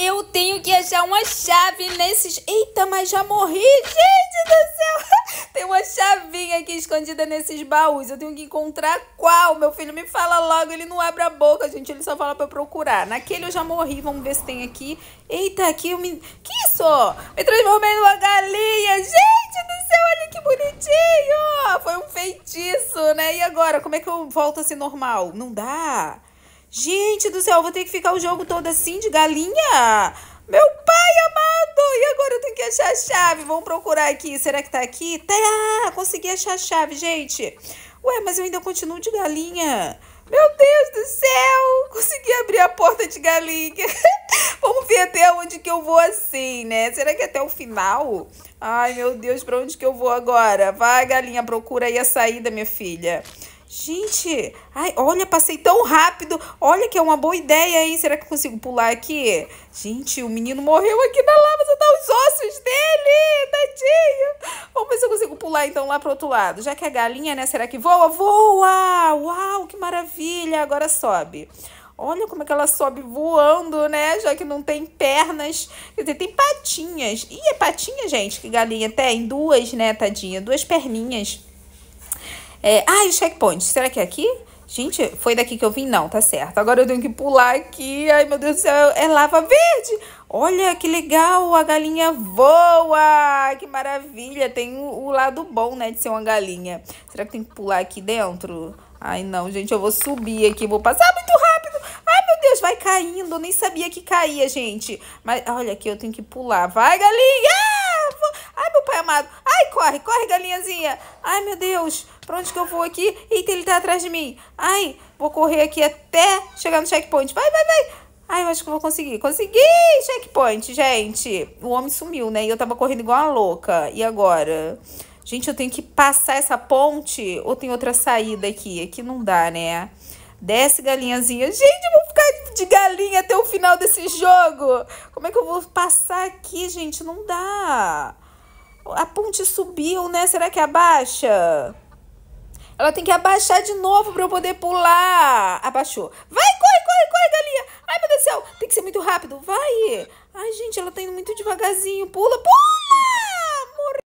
Eu tenho que achar uma chave nesses. Eita, mas já morri! Gente do céu! Tem uma chavinha aqui escondida nesses baús. Eu tenho que encontrar qual? Meu filho me fala logo, ele não abre a boca, gente. Ele só fala pra eu procurar. Naquele eu já morri. Vamos ver se tem aqui. Eita, aqui eu me. Que isso? Me transformei numa galinha! Gente do céu, olha que bonitinho! Foi um feitiço, né? E agora? Como é que eu volto assim normal? Não dá! Gente do céu, eu vou ter que ficar o jogo todo assim de galinha? Meu pai amado! E agora eu tenho que achar a chave. Vamos procurar aqui. Será que tá aqui? Tá! Consegui achar a chave, gente. Ué, mas eu ainda continuo de galinha. Meu Deus do céu! Consegui abrir a porta de galinha. Vamos ver até onde que eu vou assim, né? Será que é até o final? Ai, meu Deus, pra onde que eu vou agora? Vai, galinha, procura aí a saída, minha filha. Gente, ai, olha, passei tão rápido. Olha que é uma boa ideia, hein? Será que eu consigo pular aqui? Gente, o menino morreu aqui na lava, só tá os ossos dele, tadinho. Vamos ver se eu consigo pular então lá pro outro lado. Já que a é galinha, né, será que voa? Voa! Uau, que maravilha! Agora sobe. Olha como é que ela sobe voando, né? Já que não tem pernas. Quer dizer, tem patinhas. E é patinha, gente, que galinha tem? Duas, né, tadinha? Duas perninhas. É, ah, e checkpoint. Será que é aqui? Gente, foi daqui que eu vim? Não, tá certo. Agora eu tenho que pular aqui. Ai, meu Deus do céu, é lava verde. Olha, que legal, a galinha voa. Que maravilha, tem o, o lado bom, né, de ser uma galinha. Será que tem que pular aqui dentro? Ai, não, gente, eu vou subir aqui, vou passar muito rápido. Ai, meu Deus, vai caindo. Eu nem sabia que caía, gente. Mas, olha aqui, eu tenho que pular. Vai, galinha! Ai, meu pai amado. Ai, corre, corre, galinhazinha. Ai, meu Deus, pra onde que eu vou aqui? Eita, ele tá atrás de mim. Ai, vou correr aqui até chegar no checkpoint. Vai, vai, vai. Ai, eu acho que vou conseguir. Consegui! Checkpoint, gente. O homem sumiu, né? E eu tava correndo igual uma louca. E agora? Gente, eu tenho que passar essa ponte ou tem outra saída aqui? Aqui não dá, né? Desce, galinhazinha. Gente, eu vou ficar de galinha até o final desse jogo. Como é que eu vou passar aqui, gente? Não dá. A ponte subiu, né? Será que abaixa? Ela tem que abaixar de novo para eu poder pular. Abaixou. Vai, corre, corre, corre, galinha. Ai, meu Deus do céu. Tem que ser muito rápido. Vai. Ai, gente, ela tá indo muito devagarzinho. Pula, pula.